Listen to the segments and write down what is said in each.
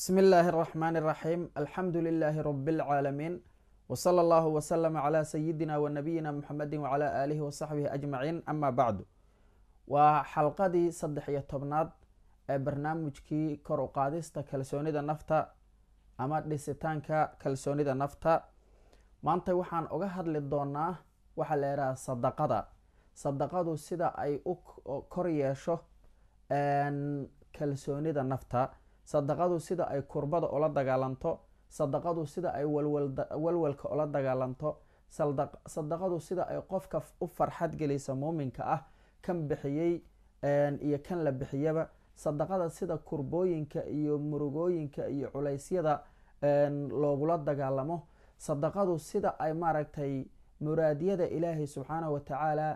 بسم الله الرحمن الرحيم الحمد لله رب العالمين وصلى الله وسلم على سيدنا ونبينا محمد وعلى آله وصحبه أجمعين أما بعد وحلقدي صدح يتبناد برنامجكي كرو قادستا كالسوني دا نفتا أما ديستانكا كالسوني دا نفتا maanta waxaan uga hadli doonaa waxaa la yidhaha sadaqada sadaqadu sida ay u kor yeesho kalsoonida nafta sadaqadu sida ay kurbada ula dagaalanto sadaqadu sida ay walwalka ula dagaalanto sadaqadu sida ay qofka u farxad gelisa muuminka ah kan bixiyey iyo kan la bixiyaba sadaqada sida kurbooyinka iyo murugooyinka iyo culaysyada loogula dagaalamo sadaqadu sida ay maaragtay muraadyada ilaahay subxaanahu watacaala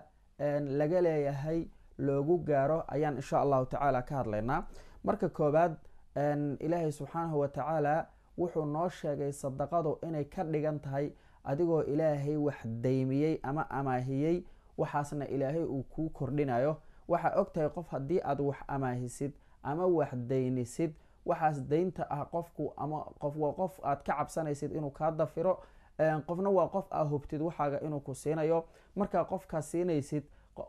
laga leeyahay loogu gaaro ayaan insha allahu tacaala ka hadlaynaa marka koobaad ilaahay subxaanahu watacaala wuxuu noo sheegay sadaqadu inay ka dhigan tahay adigoo ilaahay wax daymiyey ama amaahiyey waxaasna ilaahay uu kuu kordhinayo waxaa ogtahay qof haddii aad wax amaahisid ama wax daynisid waxaas daynta ah qofku ama qof waa qof aad ka cabsanaysid inuu kaa dafiro qofna waa qof aa hubtid waxaaga inuu ku siinayo markaa qofkaa siinaysid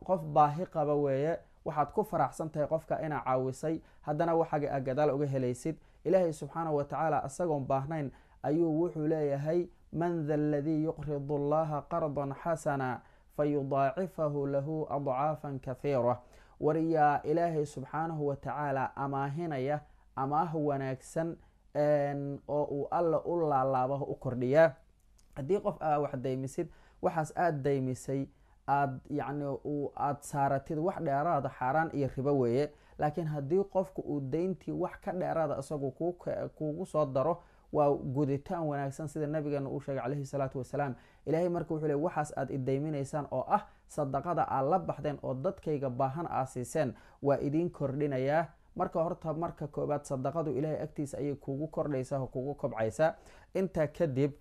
qof baahi qaba weeye waxaad ku faraxsan tahay qofka inaa caawisay haddana waxaga a gadaal uga helaysid ilaahay subxaanahu watacaala isagoon baahnayn ayuu wuxuu leeyahay man da aladii yuqridu allaha qardan xasana fayudaacifahu lahu adcaafan kahiira war yaa ilaahay subxaanahu watacaala amaahinaya amaah wanaagsan oo uu alla u laalaabaho u kordhiyaa haddii qof aa wax daymisid waxaas aada daymisay aad yacni aada saaratid wax dheeraada xaaraan iyo ribo weeye laakiin haddii qofka uu deyntii wax ka dheeraada isagu kuugu soo daro waa guditaan wanaagsan sida nabigeena uu sheegay caleyhi salaatu wasalaam ilaahay marka wuxuu le waxaas aad idayminaysaan oo ah sadaqada aad la baxdeen oo dadkayga baahan aa siiseen waa idiin kordhinayaa marka horta marka koobaad sadaqadu ilaahay agtiisa ayay kuugu kordhaysaa oo kuugu kobcaysaa intaa kadib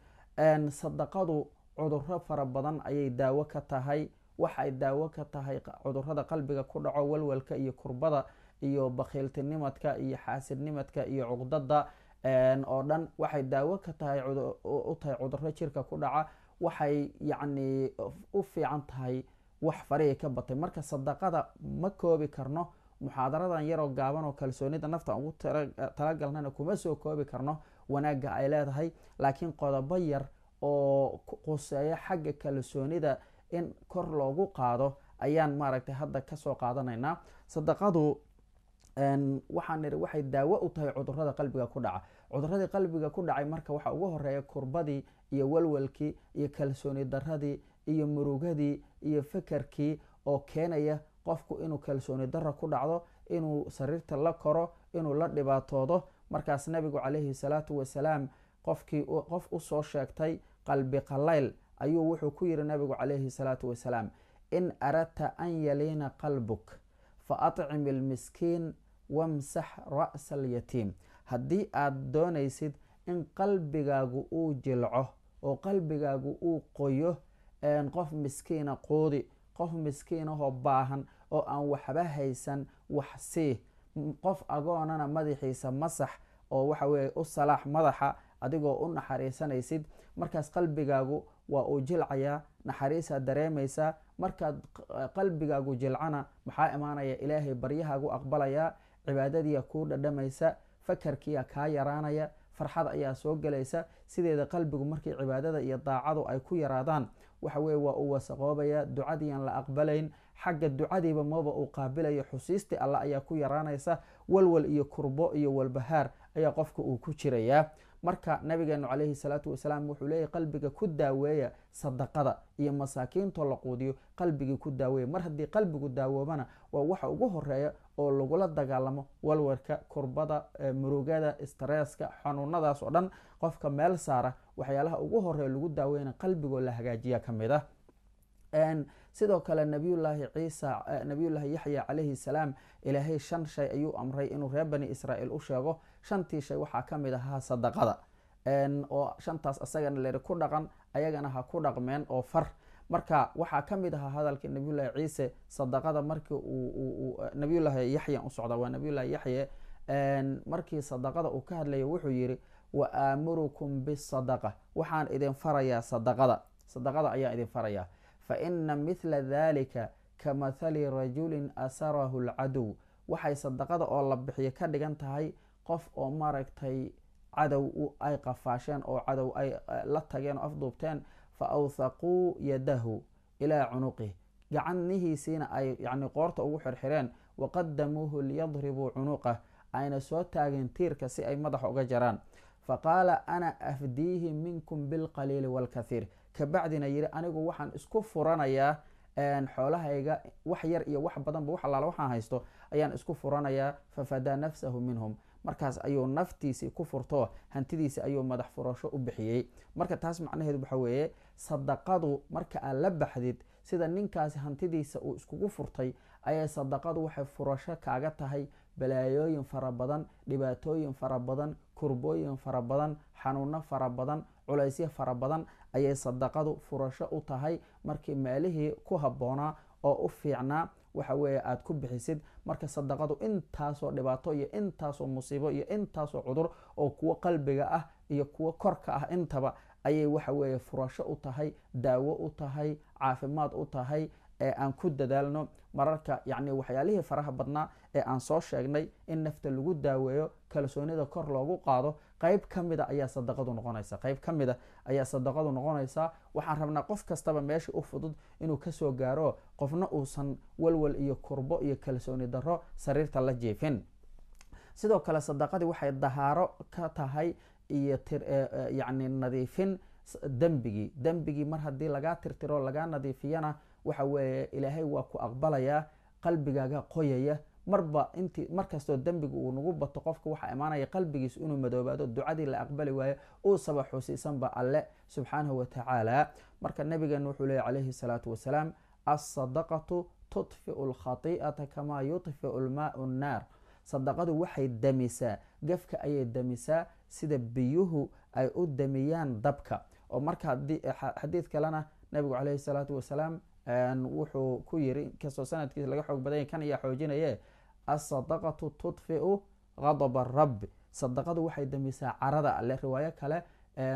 sadaqadu cuduro fara badan ayay daawo ka tahay waxay daawo ka tahay cudurada qalbiga ku dhaco walwalka iyo kurbada iyo bakhiiltinimadka iyo xaasidnimadka iyo cuqdada oo dhan waxay daawo ka tahay u tahay cuduro jirka ku dhaca waxay yacni u fiican tahay wax farihii ka batay marka sadaqada ma koobi karno muxaadaradan yaroo gaaban oo kalsoonida nafta ugu talagalnana kuma soo koobi karno wanaagga ay leedahay laakiin qodobo yar oo quseeya xagga kalsoonida in kor loogu qaado ayaan maaragtay hadda kasoo qaadanaynaa sadaqadu waxaan nidhi waxay daawo u tahay cudurada qalbiga ku dhaca cuduradii qalbiga ku dhacay marka waxa ugu horeeya kurbadii iyo walwalkii iyo kalsooni daradii iyo murugadii iyo fekerkii oo keenaya qofku inuu kalsooni daro ku dhacdo inuu sariirta la koro inuu la dhibaatoodo markaas nabigu caleyhi salaatu wasalaam qofkii qof usoo sheegtay qalbi qalayl ayuu wuxuu ku yiri nabigu calayhi salaatu wasalaam in aradta an yaliina qalbuk fa acim ilmiskiin wamsax ra'sa alyatiim haddii aad doonaysid in qalbigaagu uu jilco oo qalbigaagu uu qoyo qof miskiina quudi qof miskiinahoo baahan oo aan waxba haysan wax sii qof agoonana madaxiisa masax oo waxa weye u salaax madaxa adigoo u naxariisanaysid markaas qalbigaagu waa uu jilcayaa naxariisaa dareemaysaa markaad qalbigaagu jilcana maxaa imaanaya ilaahay baryahaagu aqbalayaa cibaadadiiyaa kuu dhadhamaysa fakarkiiyaa kaa yaraanaya farxad ayaa soo gelaysa sideeda qalbigu markii cibaadada iyo daacadu ay ku yaraadaan waxa weye waa uu wasaqoobaya ducadiiaan la aqbalayn xagga ducadiiba maba uu qaabilayo xusiistii alla ayaa ku yaraanaysa walwal iyo kurbo iyo walbahaar ayaa qofka uu ku jirayaa marka nabigeenu caleyhi salaatu wasalaam wuxuu leeyahy qalbiga ku daaweeya sadaqada iyo masaakiintoo la quudiyo qalbigii ku daaweeya mar haddii qalbigu daawoobana waa waxa ugu horeeya oo lagula dagaalamo walwarka kurbada murugada istresska xanuunadaas oo dhan qofka meel saara waxyaalaha ugu horeeya lagu daaweyna qalbigoo la hagaajiya ka mid ah sidoo kale nabiyullaahi ciisa nabiyullaahi yaxya calayhi salaam ilaahay shan shay ayuu amray inuu reer bani israa'iil u sheego shantii shay waxaa kamid ahaa sadaqada oo shantaas asagana leri ku dhaqan ayagana ha ku dhaqmeen oo far marka waxaa kamid ahaa hadalka nabiyullahi ciise sadaqada markii nabiyullaahi yaxya usocda waa nabiyullahi yaxye markii sadaqada uu ka hadlaya wuxuu yihi wa aamurukum bisadaqa waxaan idin farayaa sadaqada sadaqada ayaan idin farayaa fa ina mithla dalika ka mathali rajulin asarahu lcadow waxay sadaqada oo la bixiyo ka dhigan tahay qof oo maragtay cadow ay qafaasheen oo cadow ay la tageen oo afduubteen fa awhaquu yadahu ilaa cunuqih gacanihiisiina ay yani qoorta ugu xirxireen waqadamuuhu liyadribuu cunuqah ayna soo taageen tiirka si ay madaxa uga jaraan faqaala ana afdiihi minkum bilqaliili waalkathiir kabacdina yidhi anigu waxaan isku furanayaa xoolahayga wax yar iyo wax badanba wax allaala waxaan haysto ayaan isku furanayaa fafadaa nafsahu minhum markaas ayuu naftiisii ku furto hantidiisi ayuu madax furasho u bixiyey marka taas macnaheedu waxa weeye sadaqadu marka aad la baxdid sida ninkaasi hantidiisa uu iskugu furtay ayay sadaqadu waxay furasho kaaga tahay balaayooyin fara badan dhibaatooyin fara badan kurbooyin fara badan xanuuno fara badan culaysyo fara badan ayay sadaqadu furasho u tahay markii meelihii ku habboonaa oo u fiicnaa waxa weeye aada ku bixisid marka sadaqadu intaasoo dhibaato iyo intaasoo musiibo iyo intaasoo cudur oo kuwo qalbiga ah iyo kuwo korka ah intaba ayay waxa weeye furasho u tahay daawo u tahay caafimaad u tahay ee aan ku dadaalno mararka yacni waxyaalihii faraha badnaa ee aan soo sheegnay in nafta lagu daaweeyo kalsoonida kor loogu qaado qeyb ka mida ayaa sadaqadu noqonaysa qayb ka mida ayaa sadaqadu noqonaysaa waxaan rabnaa qof kastaba meesha u fudud inuu kasoo gaaro qofna uusan walwal iyo kurbo iyo kalsooni daro sariirta la jiifin sidoo kale sadaqadii waxay dahaaro ka tahay iyo e, e, yacni nadiifin dembigii dembigii mar haddii lagaa tirtiro lagaa nadiifiyana waxa weeye ilaahay waa ku aqbalayaa qalbigaaga qoyaya marba int markastoo dembiga uu nagu bato qofka waxaa imaanaya qalbigiis inuu madoobaado ducadii la aqbali waayo uusaba xusiisanba alle subxaanahu watacaala marka nabigeena wuxuu leeyay calayhi salaatu wasalaam assadaqatu tudfiu lkhati'ata kamaa yudfiu lmaau nnaar sadaqadu waxay damisaa gafka ayay damisaa sida biyuhu ay u damiyaan dabka oo marka xadiid kalena nabigu caleyhi salaatu wasalaam wuxuu ku yiri inkastoo sanadkiisa laga xoog badanya kan ayaa xoojinaye asadaqatu tudfiu qadab arabbi sadaqadu waxay damisaa carada alle riwaayo kale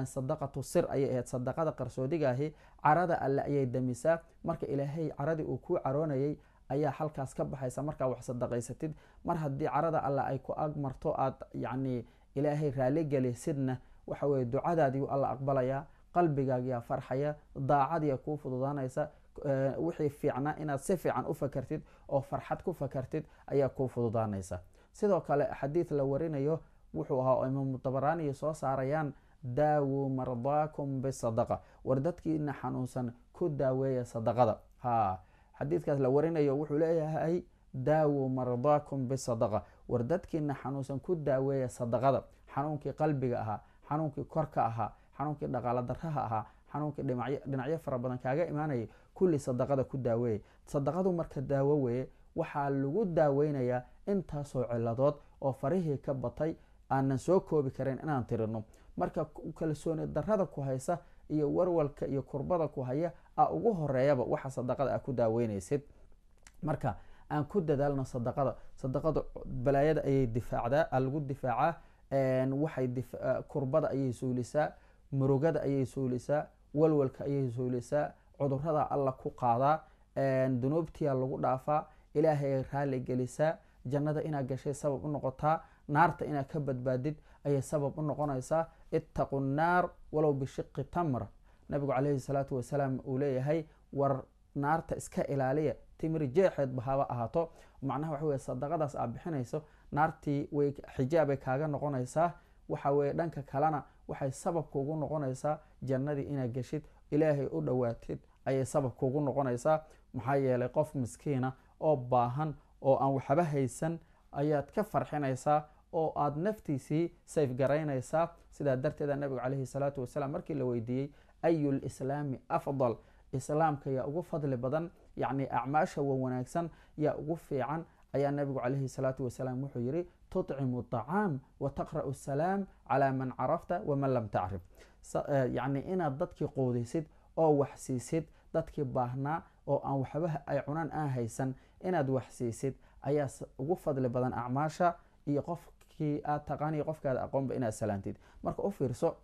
sadaqatu sir ayay ahayd sadaqada qarsoodigaahi carada alle ayay damisaa marka ilaahay caradii uu kuu caroonayay ayaa halkaas ka baxaysa markaa wax sadaqaysatid mar haddii carada alle ay ku agmarto aad yacni ilaahay raaligelisidna waxa weye ducadaadiiu alla aqbalayaa qalbigaagiyaa farxaya daacadiya kuu fududaanaysa Eh, wixii fiicnaa inaad si fiican u fakartid oo farxad ku fakartid ayaa kuu fududaanaysa sidoo kale xadiid la warinayo wuxuu ahaa oo imaamu dabaraaniyo soo saarayaan daawuu mardaakum bisadaqa war dadkiina xanuunsan ku daaweeya sadaqada ha xadiidkaas la warinayo wuxuu leeyahay daawuu mardaakum bisadaqa war dadkiina xanuunsan ku daaweeya sadaqada xanuunkii qalbiga ahaa xanuunkii korka ahaa xanuunkii dhaqaalo daraha ahaa xanuunka dhinacyo fara badan kaaga imaanaya kulli sadaqada ku daaweeya sadaqadu marka daawo weeye waxaa lagu daaweynayaa intaasoo ciladood oo farihii ka batay aanan soo koobi karin inaan tirino marka kalsooni darada ku haysa iyo warwalka iyo kurbada ku haya a ugu horeeyaba waxa sadaqada a ku daaweynaysid marka aan ku dadaalno sadaqada sadaqada balaayada ayay difaacdaa lagu difaacaa waxay kurbada ayay suulisaa murugada ayay suulisaa walwalka ayay suulisaa cudurada alla ku qaadaa dunuubtiya lagu dhaafaa ilaahay raali gelisaa jannada inaad gashay sabab u noqotaa naarta inaad ka badbaadid ayay sabab u noqonaysaa ittaqu nnaar walow bishiqi tamra nabigu calayhi salaatu wasalaam uu leeyahay war naarta iska ilaaliya timri jeexeedba haba ahaato macnaha waxa wey sadaqadaas aad bixinayso naartii way xijaabay kaaga noqonaysaa waxa weeye dhanka kalena waxay sabab kuugu noqonaysaa jannadii inaad gashid ilaahay u dhowaatid ayay sabab kuugu noqonaysaa maxaa yeelay qof miskiina oo baahan oo aan waxba haysan ayaad ka farxinaysaa oo aad naftiisii sayf sayfgaraynaysaa sidaa darteeda nabigu calayhi salaatu wasalaam markii la weydiiyey ayu lislaami afdal islaamka yaa ugu fadli badan yacnii acmaasha wa wanaagsan yaa ugu fiican ayaa nabigu calayhi salaatu wasalaam wuxuu yidhi tucimu acaam wa taqra'u asalaam calaa man carafta waman lam tacrif eh, yacni inaad dadkii quudisid oo wax siisid dadkii baahnaa oo aan waxba ay cunaan aan haysan inaad wax siisid ayaa ugu fadli badan acmaasha iyo qofkii aad taqaan iyo qofkaada aqoonba inaad salaantid marka u fiirso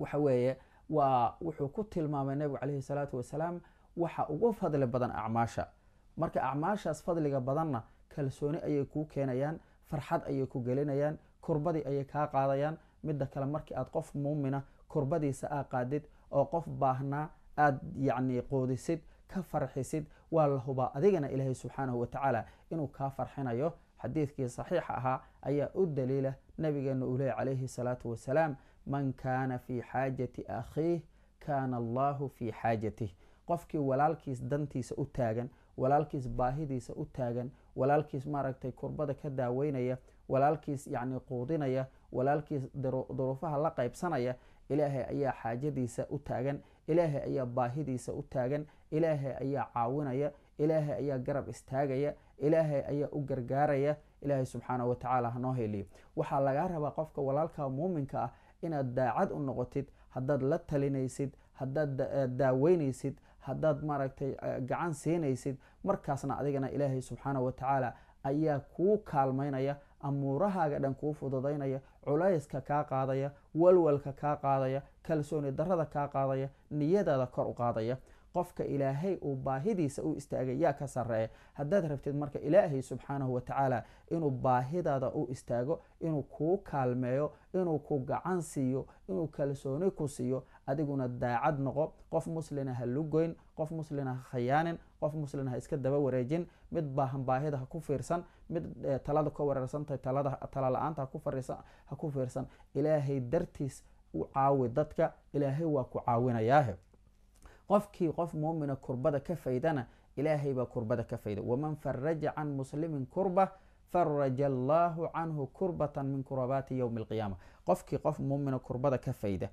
waxa weeye waa wuxuu ku tilmaamay nabigu calayhi salaatu wasalaam waxa ugu fadli badan acmaasha marka acmaashaas fadliga badanna kalsooni ayay kuu keenayaan farxad ayay ku gelinayaan kurbadii ayay kaa qaadayaan midda kale markii aad qof muumina kurbadiisa aa qaadid oo qof baahnaa aad yacni qoodisid ka farxisid waa la hubaa adigana ilaahay subxaanahu wa tacaala inuu kaa farxinayo xadiidkii saxiixa ahaa ayaa u daliila nabigeenna uu leeyay calayhi salaatu wasalaam man kaana fii xaajati akhiih kaana allaahu fii xaajatih qofkii walaalkiis dantiisa u taagan walaalkiis baahidiisa u taagan walaalkiis maaragtay kurbada ka daaweynaya walaalkiis yacni quudinaya walaalkiis duruufaha la qaybsanaya ilaahay ayaa xaajadiisa u taagan ilaahay ayaa baahidiisa u taagan ilaahay ayaa caawinaya ilaahay ayaa garab istaagaya ilaahay ayaa u gargaaraya ilaahay subxaanahu watacaala hanoo heliyo waxaa lagaa rabaa qofka walaalkaa muuminka ah inaad daacad u noqotid haddaad la talinaysid haddaad daaweynaysid haddaad maaragtay eh, gacan siinaysid markaasna adigana ilaahay subxaana wa tacaala ayaa kuu kaalmaynaya amuurahaaga dhan kuu fududaynaya culayska kaa qaadaya walwalka kaa qaadaya kalsooni darada kaa qaadaya niyadaada kor u qaadaya qofka ilaahay uu baahidiisa u istaagay yaa ka sareeya haddaad rabtid marka ilaahay subxaanahu wa tacaala inuu baahidaada u istaago inuu kuu kaalmeeyo inuu ku gacan siiyo inuu kalsooni ku siiyo adiguna daacad noqo qof muslina ha lugoyn qof muslina ha khiyaanin qof muslina ha iska daba wareejin mid baahan baahida ha ku fiirsan mid e, talada ka wareersantahay tala la-aanta ha ku fiirsan ilaahay dartiis u caawi dadka ilaahay waa ku caawinayaahe qofkii qof muumina kurbada ka faydana ilaahay baa kurbada ka fayda waman faraja can muslimin kurba faraja allaahu canhu kurbatan min kurabaati yowmi alqiyaama qofkii qof muumina kurbada ka fayda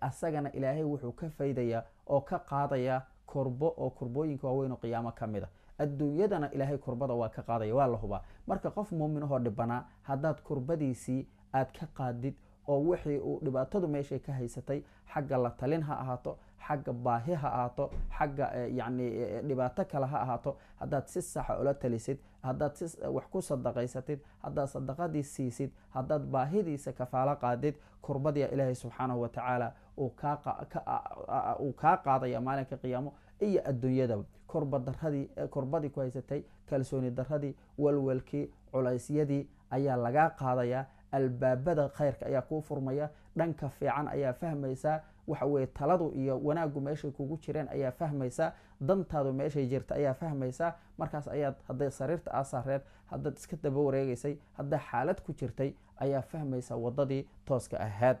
asagana ilaahay wuxuu ka faydayaa oo ka qaadayaa korbo oo korbooyinka waaweyn oo qiyaamo ka mid a ah. adduunyadana ilaahay korbada waa ka qaadaya waa la hubaa marka qof muumin ahoo dhibanaa haddaad kurbadiisii aad ka qaadid oo wixii uu dhibaatadu meeshay ka haysatay xagga la talin ha ahaato xagga baahi ha ahaato xagga eh, yani eh, dhibaato kale ha ahaato haddaad si saxa ah ula talisid haddaad si eh, wax ku sadaqaysatid haddaad sadaqadii siisid haddaad baahidiisa kafaalo qaadid kurbadia ilaahay subxaanahu watacaala uu kaa qaadaya maalinka qiyaamo iyo adduunyadaba kurba daradii kurbadii ku haysatay kalsooni daradii walwalkii culaysyadii ayaa lagaa qaadayaa albaabada khayrka ayaa kuu furmaya dhanka fiican ayaa fahmaysaa waxa taladu iyo wanaaggu meeshay kugu jireen ayaa fahmaysaa dantaadu meeshay jirta ayaa fahmaysaa markaas ayaad hadday sariirta aa sareen haddaad iska daba wareegaysay haddaa xaalad ku jirtay ayaa fahmaysaa wadadii tooska ahayd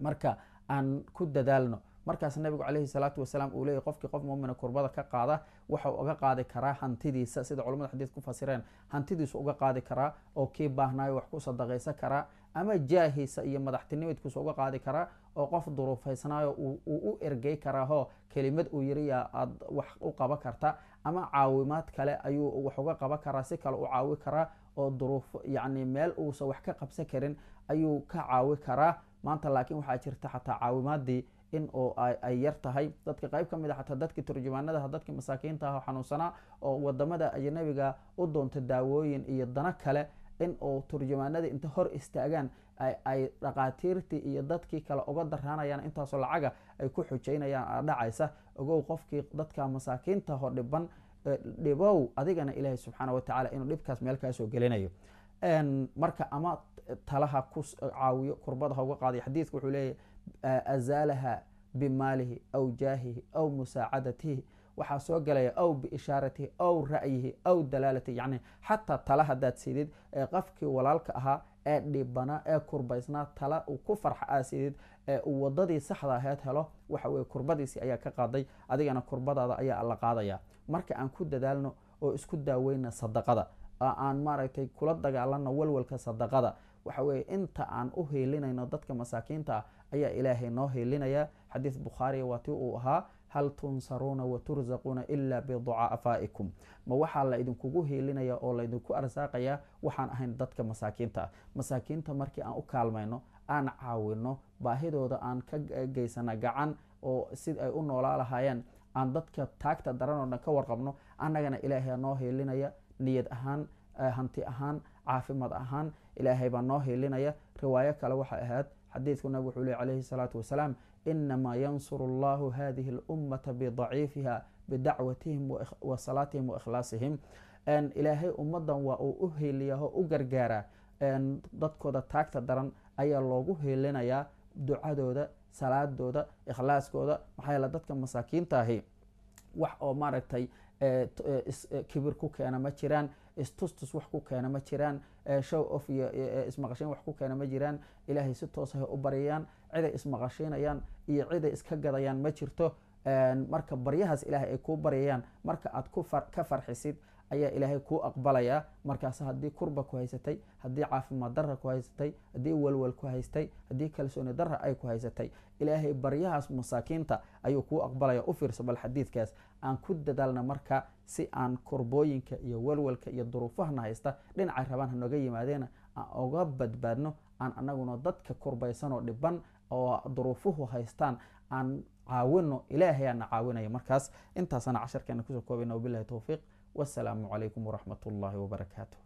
marka aan ku dadaalno markaas nabigu caleyhi salaatu wasalaam uu leeyay qofkii qof mumina kurbada ka qaada waxau uga qaadi karaa hantidiisa sida culamada xadiid ku fasireen hantidiisu uga qaadi karaa oo kii baahnaayo wax ku sadaqaysan karaa ama jaahisa iyo madaxtinimadkiisa uga qaadi karaa oo qof duruufaysnaayo uu u ergey karaaho kelimad uu yiriyaa aada wax u qaban karta ama caawimaad kale ayuu wax uga qaban karaa si kale u caawi karaa oo duruuf yacni meel uusan wax ka qabsan karin ayuu ka caawi karaa maanta laakiin waxaa jirta xataa caawimaaddii in oo ay yar tahay dadka qeyb ka mid a ah, xataa dadkii turjumaanadaha dadkii masaakiinta ah oo xanuunsanaa oo wadamada ajnabiga u doonta daawooyin iyo dano kale in uu turjumaanadii inta hor istaagaan ay dhaqaatiirtii iyo dadkii kale uga daraanayaan intaasoo lacaga ay ku xujaynayaan dhacaysa ogow qofkii dadka masaakiinta ho dhiban e, dhibow adigana ilaahay subxaana watacaala inuu dhibkaas meel kaa gelinayo marka ama talaha ku e, caawiyo kurbada hauga qaaday xadiidku wuxuu leeyahy azaalaha bimaalihi aw jaahihi aw musaacadatihi waxaa soo galaya ow biishaaratihi ow ra'yihi ow dalaalatihi yacni xataa tala haddaad sidid ee qofkii walaalka ahaa ee dhibana ee kurbaysnaa tala uu ku farxa aa sidid ee uu wadadii saxda aheed helo waxa weye kurbadiisii ayaa ka qaaday adigana kurbadaada ayaa la qaadaya marka aan ku dadaalno oo isku daaweyna sadaqada aan maaragtay kula dagaalano walwalka sadaqada waxa weye inta aan u hiilinayno dadka masaakiinta ah ayaa ilaahay noo hiilinaya xadiis bukhaariya waa tii uu ahaa hal tunsaruuna watursaquuna tursaquuna ilaa biducaafaa'ikum ma waxaa la idinkugu hiilinaya oo laydinku arsaaqayaa waxaan ahayn dadka masaakiinta ah masaakiinta markii aan u kaalmayno aan caawino baahidooda aan ka geysana gacan oo sid ay u noolaa lahaayeen aan dadka taagta daran oo dhan ka warqabno annagana ilaahay noo hiilinaya niyad ahaan eh, hanti ahaan caafimad ahaan ilaahay baa noo hiilinaya riwaayo kale waxay ahayd xadiidku nabi wuxuu le calayhi salaatu wasalaam inamaa yansuru llahu hadihi اlummata bidaciifiha bidacwatihim wa salaatihim wa ilaahay ummadan waa uu u heeliyaho u gargaaraa dadkooda taagta daran ayaa loogu heelinayaa ducadooda salaadooda ikhlaaskooda maxaa yeele dadka masaakiinta ahi wax oo maaragtay kibir ku keena ma jiraan istustus wax ku keena ma jiraan show of iyo ismaqashayn wax ku keena ma jiraan ilaahay si toos u baryayaan ciday ismaqashiinayaan iyo ciday iska gadayaan ma jirto marka baryahaas ilaahay ay kuu baryayaan marka aad ka farxisid ayaa ilaahay kuu aqbalaya markaas haddii kurba ku haysatay haddii caafimaad dara ku haysatay haddii walwal ku haystay haddii kalsooni dara ay ku haysatay ilaahay baryahaas masaakiinta ayuu kuu aqbalaya u fiirso bal xadiidkaas aan ku dadaalna marka si aan kurbooyinka iyo walwalka iyo duruufahana haysta dhinacay rabaan hanoga yimaadeena aan oga badbaadno aan anaguna dadka kurbaysanoo dhiban oo duruufuhu haystaan aan caawino ilaahay aana caawinaya markaas intaasana casharkeena kusoo koobayna wabilahi towfiiq wasalaamu calaykum waraxmat ullaahi wabarakaatu